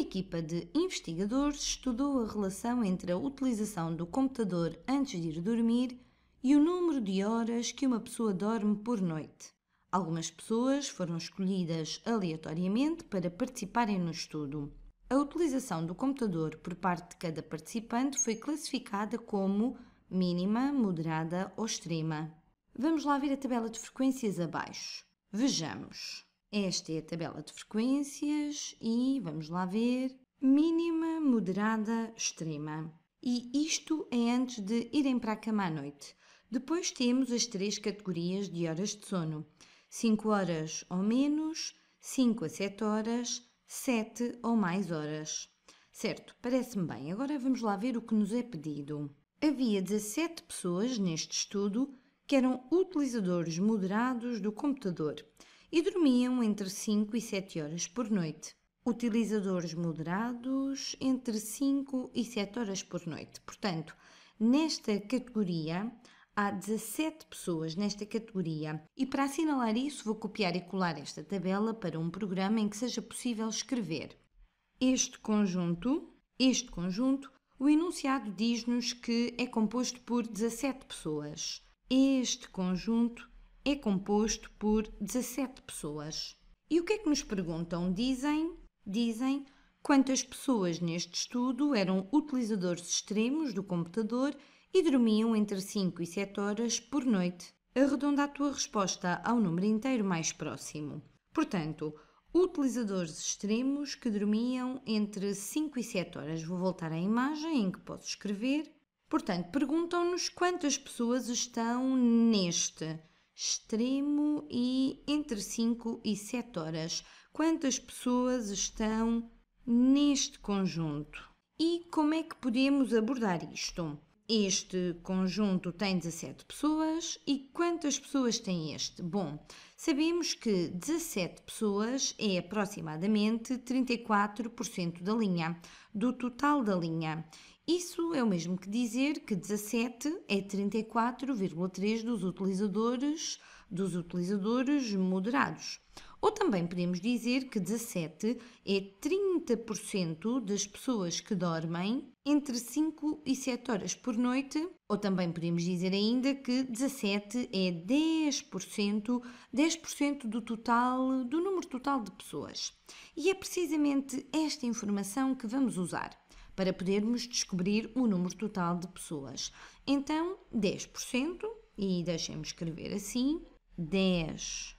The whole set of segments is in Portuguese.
uma equipa de investigadores estudou a relação entre a utilização do computador antes de ir dormir e o número de horas que uma pessoa dorme por noite. Algumas pessoas foram escolhidas aleatoriamente para participarem no estudo. A utilização do computador por parte de cada participante foi classificada como mínima, moderada ou extrema. Vamos lá ver a tabela de frequências abaixo. Vejamos. Esta é a tabela de frequências e vamos lá ver. Mínima, moderada, extrema. E isto é antes de irem para a cama à noite. Depois temos as três categorias de horas de sono: 5 horas ou menos, 5 a 7 horas, 7 ou mais horas. Certo, parece-me bem. Agora vamos lá ver o que nos é pedido. Havia 17 pessoas neste estudo que eram utilizadores moderados do computador e dormiam entre 5 e 7 horas por noite. Utilizadores moderados, entre 5 e 7 horas por noite. Portanto, nesta categoria, há 17 pessoas nesta categoria. E para assinalar isso, vou copiar e colar esta tabela para um programa em que seja possível escrever este conjunto, este conjunto, o enunciado diz-nos que é composto por 17 pessoas. Este conjunto é composto por 17 pessoas. E o que é que nos perguntam? Dizem, dizem quantas pessoas neste estudo eram utilizadores extremos do computador e dormiam entre 5 e 7 horas por noite. Arredonda a tua resposta ao número inteiro mais próximo. Portanto, utilizadores extremos que dormiam entre 5 e 7 horas. Vou voltar à imagem em que posso escrever. Portanto, perguntam-nos quantas pessoas estão neste extremo e entre 5 e 7 horas. Quantas pessoas estão neste conjunto? E como é que podemos abordar isto? Este conjunto tem 17 pessoas e quantas pessoas tem este? Bom, sabemos que 17 pessoas é aproximadamente 34% da linha, do total da linha. Isso é o mesmo que dizer que 17 é 34,3 dos utilizadores dos utilizadores moderados. Ou também podemos dizer que 17 é 30% das pessoas que dormem entre 5 e 7 horas por noite, ou também podemos dizer ainda que 17 é 10%, 10% do total do número total de pessoas. E é precisamente esta informação que vamos usar para podermos descobrir o número total de pessoas. Então, 10%, e deixem-me escrever assim: 10%,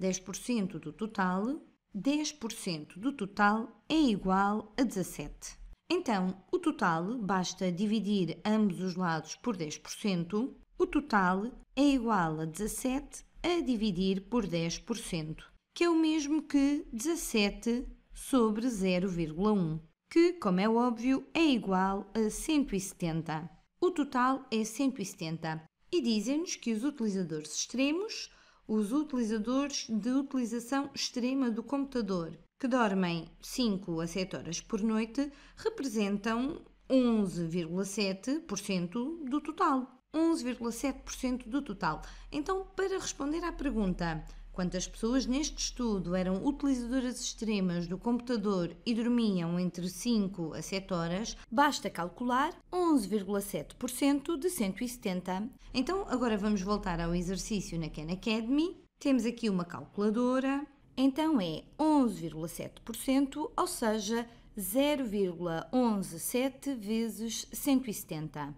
10% do total, 10% do total é igual a 17. Então, o total basta dividir ambos os lados por 10%. O total é igual a 17 a dividir por 10%, que é o mesmo que 17 sobre 0,1 que, como é óbvio, é igual a 170. O total é 170 e dizem-nos que os utilizadores extremos, os utilizadores de utilização extrema do computador, que dormem 5 a 7 horas por noite, representam 11,7% do total. 11,7% do total. Então, para responder à pergunta Quantas pessoas neste estudo eram utilizadoras extremas do computador e dormiam entre 5 a 7 horas, basta calcular 11,7% de 170. Então, agora vamos voltar ao exercício na Khan Academy. Temos aqui uma calculadora, então é 11,7%, ou seja, 0,117 vezes 170.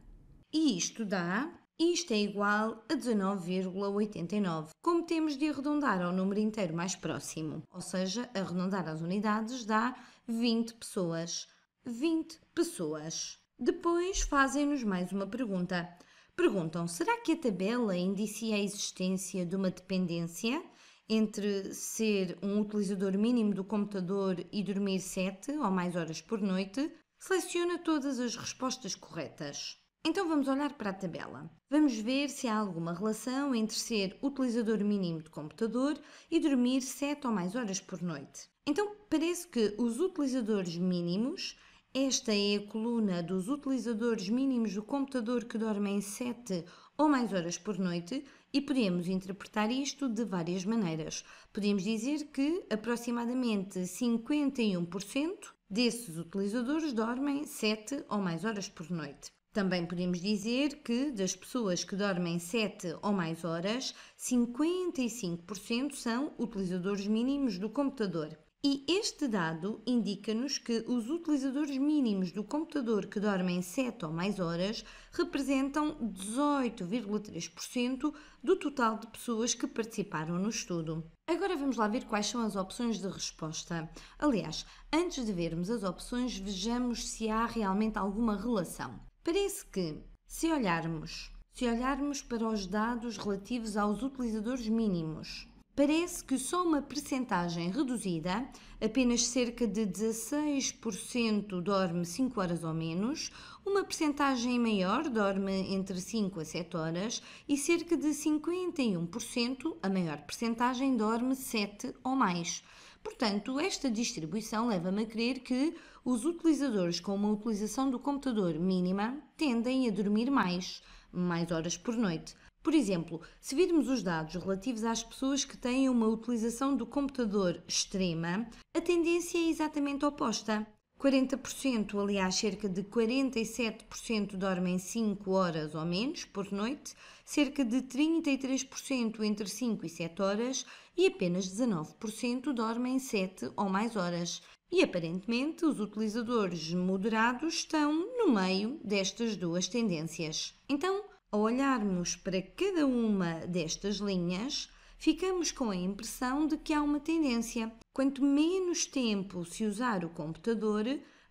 E isto dá isto é igual a 19,89, como temos de arredondar ao número inteiro mais próximo, ou seja, arredondar as unidades dá 20 pessoas. 20 pessoas. Depois fazem-nos mais uma pergunta. Perguntam: será que a tabela indicia a existência de uma dependência entre ser um utilizador mínimo do computador e dormir 7 ou mais horas por noite? Seleciona todas as respostas corretas. Então vamos olhar para a tabela. Vamos ver se há alguma relação entre ser utilizador mínimo de computador e dormir 7 ou mais horas por noite. Então parece que os utilizadores mínimos, esta é a coluna dos utilizadores mínimos do computador que dormem 7 ou mais horas por noite, e podemos interpretar isto de várias maneiras. Podemos dizer que aproximadamente 51% desses utilizadores dormem 7 ou mais horas por noite. Também podemos dizer que das pessoas que dormem 7 ou mais horas, 55% são utilizadores mínimos do computador. E este dado indica-nos que os utilizadores mínimos do computador que dormem 7 ou mais horas representam 18,3% do total de pessoas que participaram no estudo. Agora vamos lá ver quais são as opções de resposta. Aliás, antes de vermos as opções, vejamos se há realmente alguma relação. Parece que, se olharmos, se olharmos para os dados relativos aos utilizadores mínimos, parece que só uma percentagem reduzida, apenas cerca de 16% dorme 5 horas ou menos, uma percentagem maior dorme entre 5 a 7 horas e cerca de 51%, a maior percentagem dorme 7 ou mais. Portanto, esta distribuição leva-me a crer que os utilizadores com uma utilização do computador mínima tendem a dormir mais, mais horas por noite. Por exemplo, se virmos os dados relativos às pessoas que têm uma utilização do computador extrema, a tendência é exatamente oposta. 40%, aliás, cerca de 47% dormem 5 horas ou menos por noite, cerca de 33% entre 5 e 7 horas e apenas 19% dormem 7 ou mais horas. E aparentemente os utilizadores moderados estão no meio destas duas tendências. Então, ao olharmos para cada uma destas linhas, ficamos com a impressão de que há uma tendência. Quanto menos tempo se usar o computador,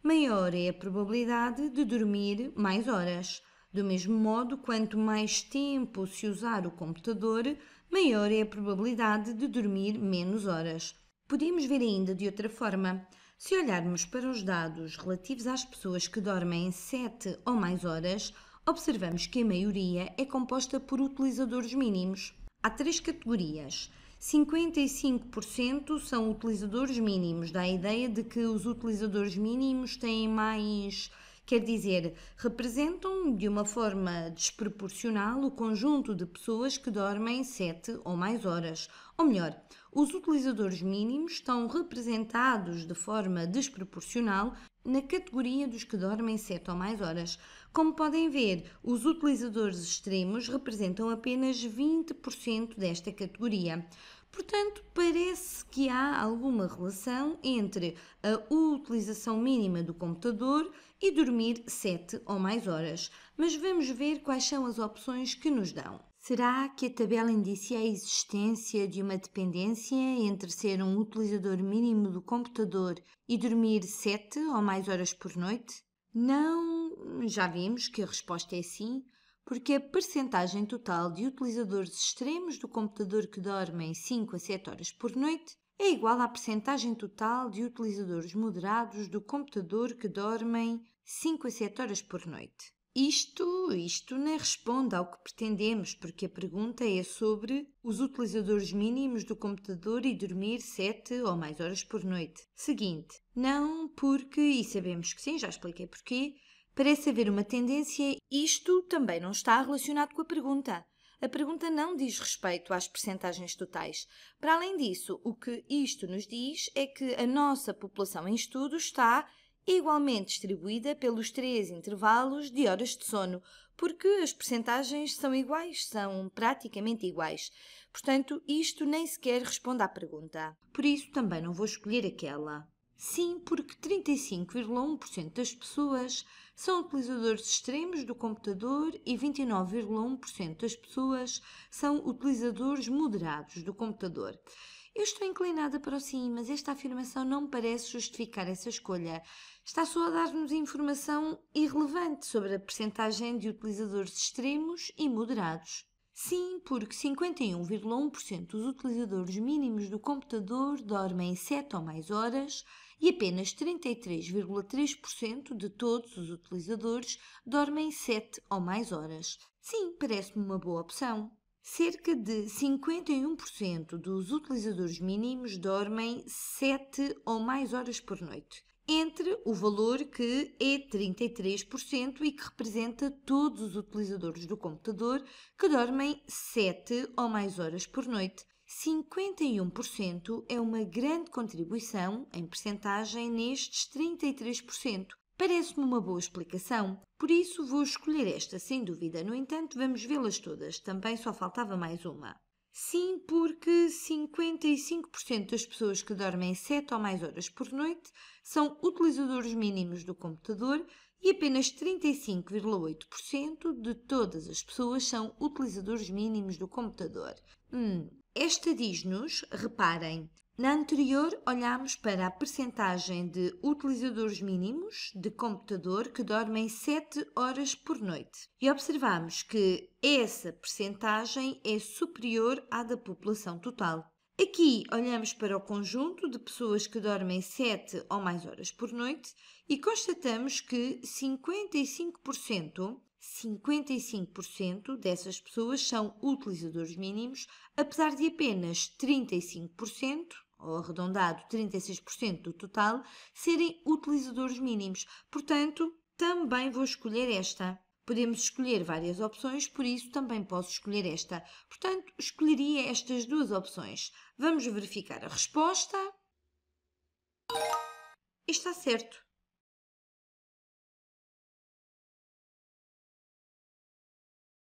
maior é a probabilidade de dormir mais horas. Do mesmo modo, quanto mais tempo se usar o computador, maior é a probabilidade de dormir menos horas. Podemos ver ainda de outra forma. Se olharmos para os dados relativos às pessoas que dormem 7 ou mais horas, observamos que a maioria é composta por utilizadores mínimos. Há três categorias. 55% são utilizadores mínimos, dá a ideia de que os utilizadores mínimos têm mais quer dizer, representam de uma forma desproporcional o conjunto de pessoas que dormem 7 ou mais horas. Ou melhor, os utilizadores mínimos estão representados de forma desproporcional na categoria dos que dormem 7 ou mais horas. Como podem ver, os utilizadores extremos representam apenas 20% desta categoria. Portanto, parece que há alguma relação entre a utilização mínima do computador e dormir 7 ou mais horas. Mas vamos ver quais são as opções que nos dão. Será que a tabela indicia é a existência de uma dependência entre ser um utilizador mínimo do computador e dormir 7 ou mais horas por noite? Não, já vimos que a resposta é sim, porque a percentagem total de utilizadores extremos do computador que dormem 5 a 7 horas por noite é igual à percentagem total de utilizadores moderados do computador que dormem 5 a 7 horas por noite. Isto, isto nem responde ao que pretendemos, porque a pergunta é sobre os utilizadores mínimos do computador e dormir 7 ou mais horas por noite. Seguinte, não porque, e sabemos que sim, já expliquei porquê, parece haver uma tendência, isto também não está relacionado com a pergunta. A pergunta não diz respeito às percentagens totais. Para além disso, o que isto nos diz é que a nossa população em estudo está igualmente distribuída pelos três intervalos de horas de sono, porque as percentagens são iguais, são praticamente iguais. Portanto, isto nem sequer responde à pergunta. Por isso também não vou escolher aquela. Sim, porque 35,1% das pessoas são utilizadores extremos do computador e 29,1% das pessoas são utilizadores moderados do computador. Eu estou inclinada para o sim, mas esta afirmação não me parece justificar essa escolha. Está só a dar-nos informação irrelevante sobre a percentagem de utilizadores extremos e moderados. Sim, porque 51,1% dos utilizadores mínimos do computador dormem 7 ou mais horas e apenas 33,3% de todos os utilizadores dormem 7 ou mais horas. Sim, parece-me uma boa opção. Cerca de 51% dos utilizadores mínimos dormem 7 ou mais horas por noite, entre o valor que é 33% e que representa todos os utilizadores do computador que dormem 7 ou mais horas por noite. 51% é uma grande contribuição em percentagem nestes 33%, Parece-me uma boa explicação, por isso vou escolher esta, sem dúvida. No entanto, vamos vê-las todas, também só faltava mais uma. Sim, porque 55% das pessoas que dormem 7 ou mais horas por noite são utilizadores mínimos do computador e apenas 35,8% de todas as pessoas são utilizadores mínimos do computador. Hum, esta diz-nos, reparem, na anterior, olhámos para a percentagem de utilizadores mínimos de computador que dormem 7 horas por noite e observámos que essa percentagem é superior à da população total. Aqui olhamos para o conjunto de pessoas que dormem 7 ou mais horas por noite e constatamos que 55% 55% dessas pessoas são utilizadores mínimos, apesar de apenas 35% ou arredondado 36% do total, serem utilizadores mínimos. Portanto, também vou escolher esta. Podemos escolher várias opções, por isso também posso escolher esta. Portanto, escolheria estas duas opções. Vamos verificar a resposta. Está certo.